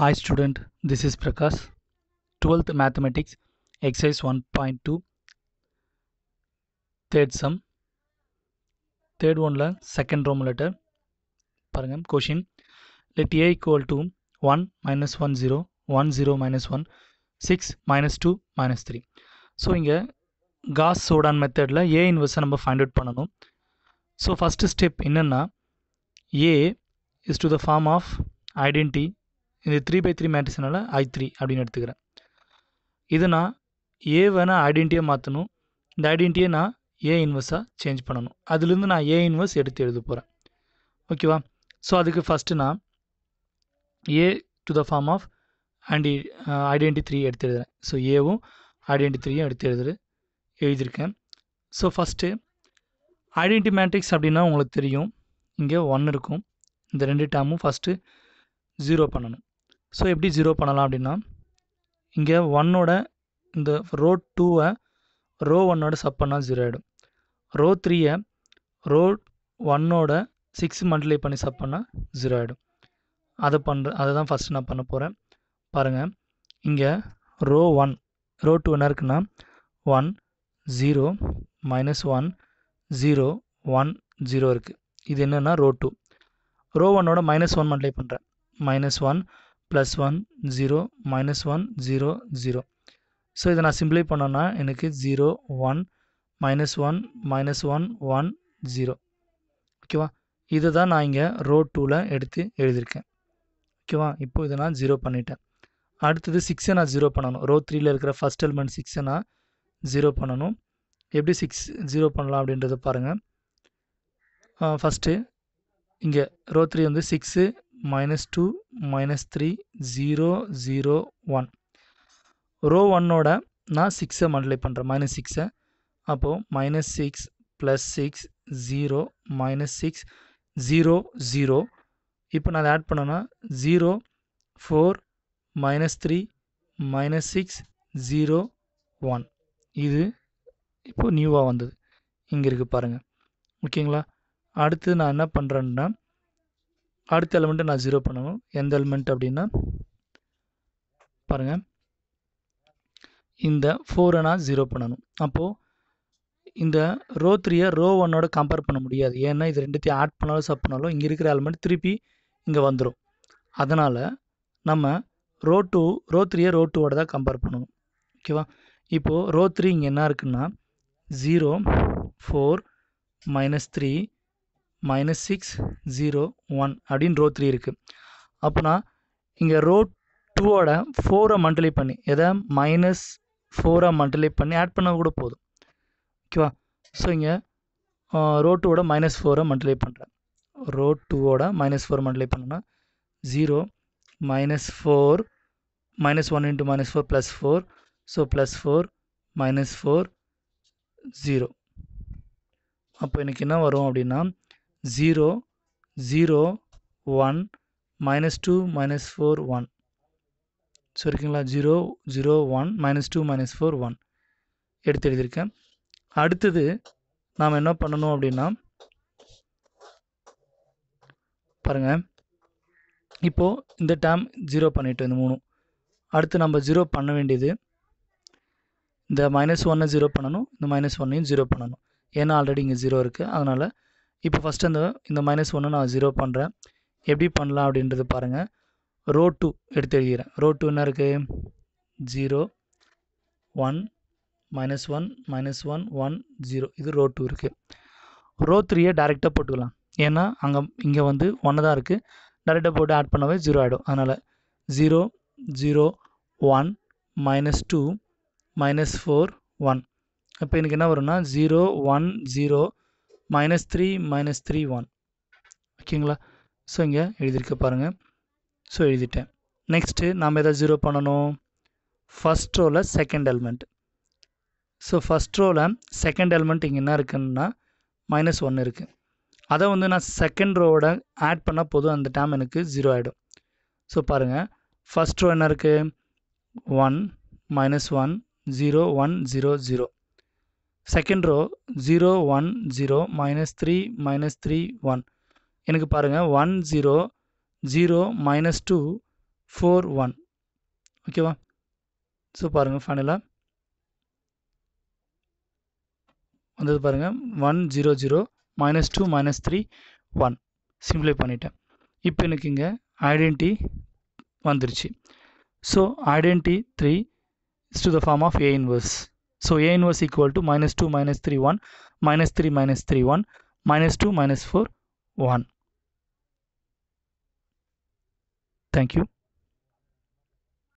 Hi this is Prakash twelfth mathematics exercise one point two third sum third one, second Roman letter பாருங்க question let A equal to one minus one zero one zero minus one six minus two minus three so இங்கே Gauss Jordan மெத்தடில் A இன்வெர்ஸை நம்ம find out பண்ணணும் so first step என்னென்னா A is to the form of identity இது three by three மேட்ரிக்ஸ்னால I three அப்படின்னு எடுத்துக்கிறேன் இது நான் ஏ வேணால் ஐடென்டியை மாற்றணும் இந்த ஐடென்டியை நான் ஏ இன்வெர்ஸாக சேஞ்ச் பண்ணணும் அதுலேருந்து நான் ஏ இன்வெர்ஸ் எடுத்து எழுத போகிறேன் ஓகேவா ஸோ அதுக்கு ஃபஸ்ட்டு நான் A to the form of and identity three எடுத்து எழுதுறேன் ஸோ ஏவும் ஐடென்டி த்ரீயும் எடுத்து எழுதுற எழுதியிருக்கேன் ஸோ ஃபஸ்ட்டு ஐடென்டி மேட்ரிக்ஸ் அப்படின்னா உங்களுக்கு தெரியும் இங்கே ஒன் இருக்கும் இந்த ரெண்டு டேமும் ஃபஸ்ட்டு ஜீரோ பண்ணணும் ஸோ எப்படி ஜீரோ பண்ணலாம் அப்படின்னா இங்கே ஒன்னோட இந்த ரோ டூவை ரோ ஒன்னோட சப் பண்ணால் ஜீரோ ஆகிடும் ரோ த்ரீயை ரோ ஒன்னோட சிக்ஸ் மல்டிப்ளை பண்ணி சப் பண்ணால் ஜீரோ ஆகிடும் அதை பண்ணுற அதை தான் ஃபஸ்ட்டு நான் பண்ண போகிறேன் பாருங்கள் இங்கே ரோ ஒன் ரோ டூ என்ன இருக்குன்னா one zero minus one zero one zero இருக்குது இது என்னென்னா ரோ டூ ரோ ஒன்னோட மைனஸ் ஒன் மல்டிப்ளை பண்ணுறேன் minus one plus one zero minus one zero zero so இதை நான் சிம்பிளை பண்ணோன்னா எனக்கு zero one minus one minus one one zero ஓகேவா இதை தான் நான் இங்கே ரோ டூவில் எடுத்து எழுதியிருக்கேன் ஓகேவா இப்போ இதை நான் ஜீரோ பண்ணிட்டேன் அடுத்தது சிக்ஸை நான் ஜீரோ பண்ணணும் ரோ த்ரீயில் இருக்கிற ஃபஸ்ட் எலிமெண்ட் சிக்ஸை நான் ஜீரோ பண்ணணும் எப்படி சிக்ஸ் ஜீரோ பண்ணலாம் அப்படின்றத பாருங்கள் ஃபஸ்ட்டு இங்கே ரோ த்ரீ வந்து six minus two minus three zero zero one row ஒன்னோட நான் சிக்ஸை மல்டிப்ளை பண்ணுறேன் மைனஸ் சிக்ஸை அப்போது minus six plus six zero minus six zero zero இப்போ நான் அதை ஆட் பண்ணேன்னா zero four minus three minus six zero one இது இப்போது நியூவாக வந்தது இங்கே இருக்குது பாருங்கள் ஓகேங்களா அடுத்து நான் என்ன பண்ணுறேன்னா அடுத்த எலமெண்ட்டை நான் ஜீரோ பண்ணணும் எந்த எலிமெண்ட் அப்படின்னா பாருங்கள் இந்த ஃபோரை நான் ஜீரோ பண்ணணும் அப்போது இந்த ரோ த்ரீயை ரோ ஒன்னோட கம்பேர் பண்ண முடியாது ஏன்னா இது ரெண்டுத்தையும் ஆட் பண்ணாலும் சப் பண்ணாலும் இங்கே இருக்கிற எலமெண்ட் திருப்பி இங்கே வந்துடும் அதனால் நம்ம ரோ டூ ரோ த்ரீயை ரோ டூவோட தான் கம்பேர் பண்ணணும் ஓகேவா இப்போது ரோ த்ரீ இங்கே என்ன இருக்குன்னா zero four minus three minus six zero one அப்படின்னு ரோ த்ரீ இருக்குது அப்போனா இங்கே ரோ டூவோட ஃபோரை மல்டிப்ளை பண்ணி எதை மைனஸ் ஃபோரை மல்டிப்ளை பண்ணி ஆட் பண்ணால் கூட போதும் ஓகேவா ஸோ இங்கே ரோ டூவோட மைனஸ் ஃபோரை மல்டிப்ளை பண்ணுறேன் ரோ டூவோட மைனஸ் ஃபோர் மல்டிப்ளை பண்ணோன்னா zero minus four minus one into minus four plus four so plus four minus four zero அப்போ எனக்கு என்ன வரும் அப்படின்னா zero zero one minus two minus four one சரிங்களா zero zero one minus two minus four one எடுத்து எழுதியிருக்கேன் அடுத்தது நாம் என்ன பண்ணணும் அப்படின்னா பாருங்கள் இப்போது இந்த டேம் ஜீரோ பண்ணிவிட்டோம் இந்த மூணும் அடுத்து நம்ம ஜீரோ பண்ண வேண்டியது இந்த மைனஸ் ஒன்னை ஜீரோ பண்ணணும் இந்த மைனஸ் ஒன்னையும் ஜீரோ பண்ணணும் ஏன்னா ஆல்ரெடி இங்கே ஜீரோ இருக்குது அதனால் இப்போ ஃபஸ்ட் அந்த இந்த மைனஸ் ஒன்று நான் ஜீரோ பண்ணுறேன் எப்படி பண்ணலாம் அப்படின்றது பாருங்கள் ரோ டூ எடுத்து எழுதிக்கிறேன் ரோ டூ என்ன இருக்குது zero one minus one minus one one zero இது ரோ டூ இருக்குது ரோ த்ரீயை டேரெக்டாக போட்டுக்கலாம் ஏன்னா அங்கே இங்கே வந்து ஒன்று தான் இருக்குது டேரெக்டாக போட்டு ஆட் பண்ணவே ஜீரோ ஆகிடும் அதனால் zero zero one minus two minus four one இப்போ எனக்கு என்ன வரும்னா zero one zero minus three minus three one ஓகேங்களா ஸோ இங்கே எழுதியிருக்க பாருங்கள் ஸோ எழுதிட்டேன் நெக்ஸ்ட்டு நாம் எதாவது ஜீரோ பண்ணணும் ஃபஸ்ட் ரோவில் செகண்ட் எல்மெண்ட் ஸோ ஃபஸ்ட் ரோவில் செகண்ட் எல்மெண்ட் இங்கே என்ன இருக்குன்னா மைனஸ் ஒன் இருக்குது அதை வந்து நான் செகண்ட் ரோவோட ஆட் பண்ணால் போதும் அந்த டேம் எனக்கு ஜீரோ ஆகிடும் ஸோ பாருங்கள் ஃபஸ்ட் ரோ என்ன இருக்குது one minus one zero one zero zero second row zero one zero minus three minus three one எனக்கு பாருங்கள் one zero zero minus two four one ஓகேவா ஸோ பாருங்கள் ஃபைனலாக வந்தது பாருங்கள் one zero zero minus two minus three one simply பண்ணிட்டேன் இப்போ எனக்கு இங்கே ஐடென்டி வந்துருச்சு so identity three is to the form of A inverse So A inverse equal to minus 2 minus 3 1 minus 3 minus 3 1 minus 2 minus 4 1. Thank you.